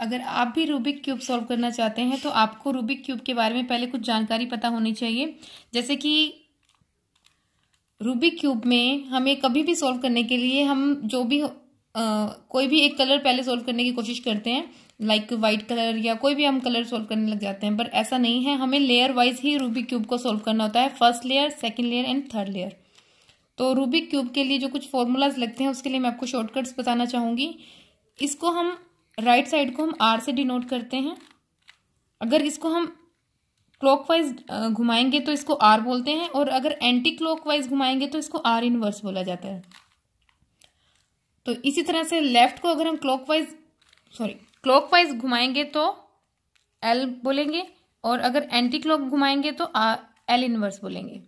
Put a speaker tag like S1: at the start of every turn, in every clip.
S1: अगर आप भी रूबिक क्यूब सॉल्व करना चाहते हैं तो आपको रूबिक क्यूब के बारे में पहले कुछ जानकारी पता होनी चाहिए जैसे कि रूबिक क्यूब में हमें कभी भी सॉल्व करने के लिए हम जो भी आ, कोई भी एक कलर पहले सॉल्व करने की कोशिश करते हैं लाइक वाइट कलर या कोई भी हम कलर सॉल्व करने लग जाते हैं पर ऐसा नहीं है हमें लेयर वाइज ही रूबिक क्यूब को सॉल्व करना होता है first layer second layer and third layer तो रूबिक क्यूब के लिए जो कुछ फॉर्मूलाज लगते हैं उसके लिए मैं आपको शॉर्टकट्स बताना चाहूँगी इसको हम राइट साइड को हम आर से डिनोट करते हैं अगर इसको हम क्लॉकवाइज घुमाएंगे तो इसको आर बोलते हैं और अगर एंटी क्लॉकवाइज घुमाएंगे तो इसको आर इनवर्स बोला जाता है तो इसी तरह से लेफ्ट को अगर हम क्लॉकवाइज सॉरी क्लॉकवाइज घुमाएंगे तो एल बोलेंगे और अगर एंटी क्लॉक घुमाएंगे तो एल इनवर्स बोलेंगे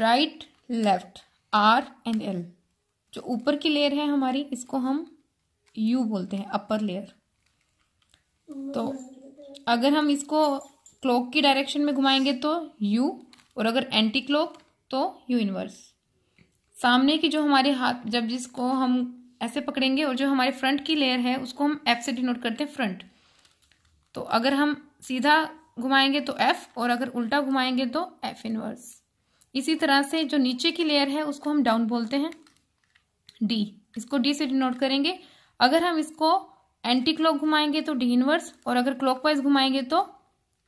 S1: right left R and L जो ऊपर की लेयर है हमारी इसको हम यू बोलते हैं अपर लेयर mm-hmm. तो अगर हम इसको क्लॉक की डायरेक्शन में घुमाएंगे तो यू और अगर एंटी क्लॉक तो यू इनवर्स सामने की जो हमारे हाथ जब जिसको हम ऐसे पकड़ेंगे और जो हमारे फ्रंट की लेयर है उसको हम एफ से डिनोट करते हैं फ्रंट तो अगर हम सीधा घुमाएंगे तो एफ और अगर उल्टा घुमाएंगे तो एफ इनवर्स इसी तरह से जो नीचे की लेयर है उसको हम डाउन बोलते हैं डी इसको डी से डिनोट करेंगे अगर हम इसको एंटी क्लॉक घुमाएंगे तो डी इनवर्स और अगर क्लॉकवाइज घुमाएंगे तो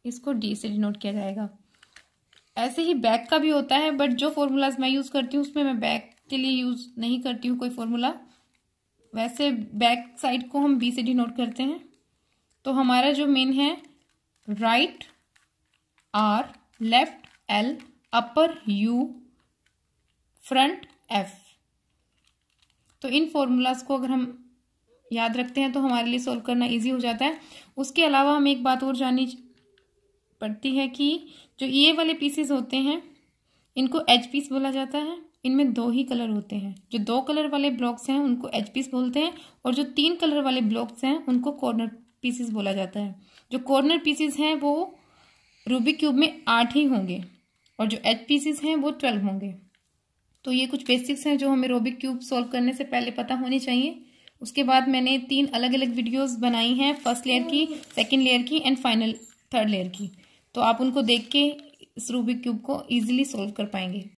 S1: इसको डी से डिनोट किया जाएगा ऐसे ही बैक का भी होता है बट जो फॉर्मूलाज मैं यूज़ करती हूँ उसमें मैं बैक के लिए यूज़ नहीं करती हूँ कोई फॉर्मूला वैसे बैक साइड को हम बी से डिनोट करते हैं तो हमारा जो मेन है right R left L upper U front F तो इन फॉर्मूलाज को अगर हम याद रखते हैं तो हमारे लिए सोल्व करना ईजी हो जाता है उसके अलावा हमें एक बात और जाननी पड़ती है कि जो ये वाले पीसेस होते हैं इनको एच पीस बोला जाता है इनमें दो ही कलर होते हैं जो दो कलर वाले ब्लॉक्स हैं उनको एच पीस बोलते हैं और जो तीन कलर वाले ब्लॉक्स हैं उनको कॉर्नर पीसेस बोला जाता है जो कॉर्नर पीसेस हैं वो रूबिक क्यूब में आठ ही होंगे और जो एच पीसेस हैं वो ट्वेल्व होंगे तो ये कुछ बेसिक्स हैं जो हमें रूबिक क्यूब सॉल्व करने से पहले पता होनी चाहिए उसके बाद मैंने तीन अलग अलग वीडियोस बनाई हैं फर्स्ट लेयर की सेकंड लेयर की एंड फाइनल थर्ड लेयर की तो आप उनको देख के इस रूबिक क्यूब को ईजिली सॉल्व कर पाएंगे